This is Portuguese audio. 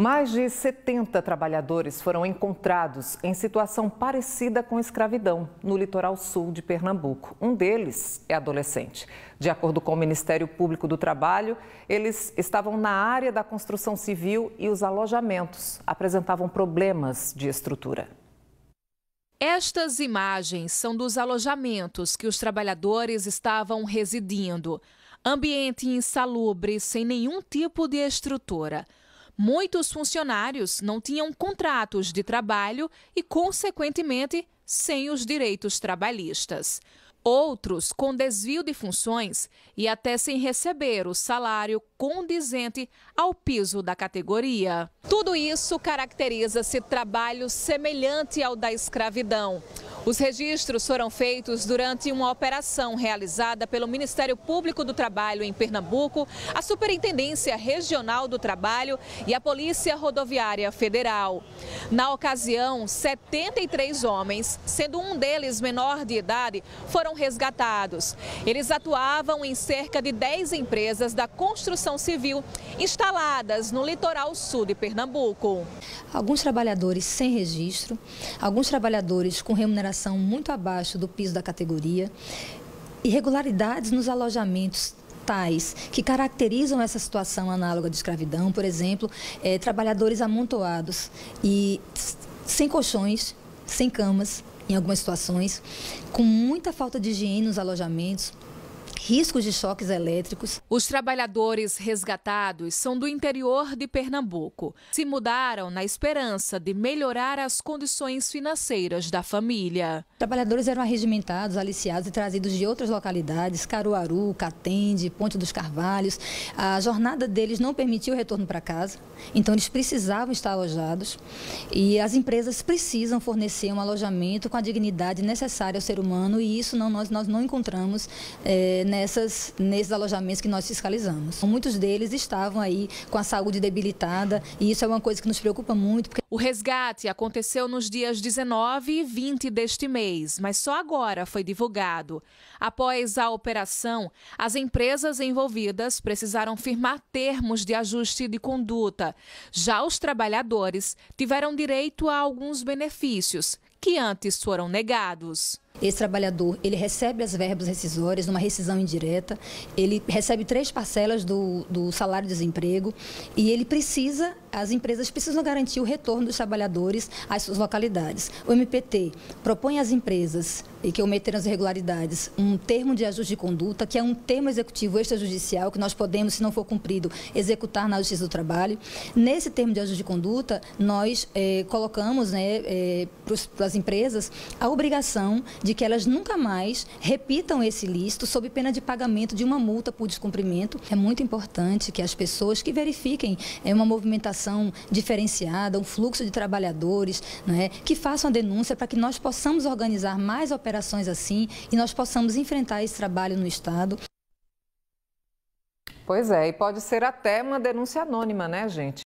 Mais de 70 trabalhadores foram encontrados em situação parecida com escravidão no litoral sul de Pernambuco. Um deles é adolescente. De acordo com o Ministério Público do Trabalho, eles estavam na área da construção civil e os alojamentos apresentavam problemas de estrutura. Estas imagens são dos alojamentos que os trabalhadores estavam residindo. Ambiente insalubre, sem nenhum tipo de estrutura muitos funcionários não tinham contratos de trabalho e, consequentemente, sem os direitos trabalhistas. Outros com desvio de funções e até sem receber o salário condizente ao piso da categoria. Tudo isso caracteriza-se trabalho semelhante ao da escravidão. Os registros foram feitos durante uma operação realizada pelo Ministério Público do Trabalho em Pernambuco, a Superintendência Regional do Trabalho e a Polícia Rodoviária Federal. Na ocasião, 73 homens, sendo um deles menor de idade, foram resgatados. Eles atuavam em cerca de 10 empresas da construção civil instaladas no litoral sul de Pernambuco. Alguns trabalhadores sem registro, alguns trabalhadores com remuneração muito abaixo do piso da categoria, irregularidades nos alojamentos tais que caracterizam essa situação análoga de escravidão, por exemplo, é, trabalhadores amontoados e sem colchões, sem camas, em algumas situações, com muita falta de higiene nos alojamentos, risco de choques elétricos. Os trabalhadores resgatados são do interior de Pernambuco. Se mudaram na esperança de melhorar as condições financeiras da família. Trabalhadores eram arregimentados, aliciados e trazidos de outras localidades, Caruaru, Catende, Ponte dos Carvalhos. A jornada deles não permitiu o retorno para casa, então eles precisavam estar alojados e as empresas precisam fornecer um alojamento com a dignidade necessária ao ser humano e isso não, nós, nós não encontramos é, né, nessas, nesses alojamentos que nós fiscalizamos. Muitos deles estavam aí com a saúde debilitada e isso é uma coisa que nos preocupa muito. Porque... O resgate aconteceu nos dias 19 e 20 deste mês, mas só agora foi divulgado. Após a operação, as empresas envolvidas precisaram firmar termos de ajuste de conduta. Já os trabalhadores tiveram direito a alguns benefícios que antes foram negados. Esse trabalhador, ele recebe as verbas rescisórias numa rescisão indireta, ele recebe três parcelas do, do salário-desemprego e ele precisa as empresas precisam garantir o retorno dos trabalhadores às suas localidades. O MPT propõe às empresas e que cometeram as irregularidades um termo de ajuste de conduta, que é um termo executivo extrajudicial que nós podemos, se não for cumprido, executar na Justiça do Trabalho. Nesse termo de ajuste de conduta, nós eh, colocamos né, eh, para as empresas a obrigação de que elas nunca mais repitam esse listo sob pena de pagamento de uma multa por descumprimento. É muito importante que as pessoas que verifiquem é, uma movimentação contratação diferenciada, um fluxo de trabalhadores, né, que façam a denúncia para que nós possamos organizar mais operações assim e nós possamos enfrentar esse trabalho no Estado. Pois é, e pode ser até uma denúncia anônima, né, gente?